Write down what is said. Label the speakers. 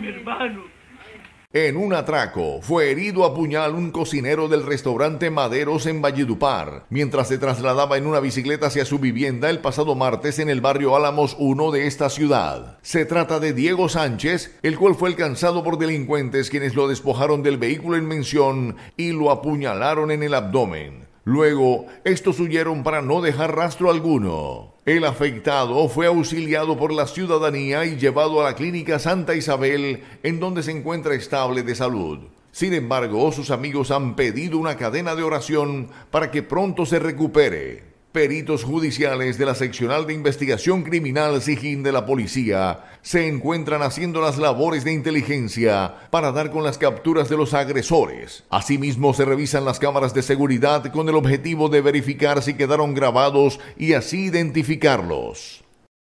Speaker 1: mi hermano.
Speaker 2: En un atraco fue herido a puñal un cocinero del restaurante Maderos en Valledupar, mientras se trasladaba en una bicicleta hacia su vivienda el pasado martes en el barrio Álamos 1 de esta ciudad. Se trata de Diego Sánchez, el cual fue alcanzado por delincuentes quienes lo despojaron del vehículo en mención y lo apuñalaron en el abdomen. Luego, estos huyeron para no dejar rastro alguno. El afectado fue auxiliado por la ciudadanía y llevado a la clínica Santa Isabel, en donde se encuentra estable de salud. Sin embargo, sus amigos han pedido una cadena de oración para que pronto se recupere. Peritos judiciales de la Seccional de Investigación Criminal SIGIN de la Policía se encuentran haciendo las labores de inteligencia para dar con las capturas de los agresores. Asimismo, se revisan las cámaras de seguridad con el objetivo de verificar si quedaron grabados y así identificarlos.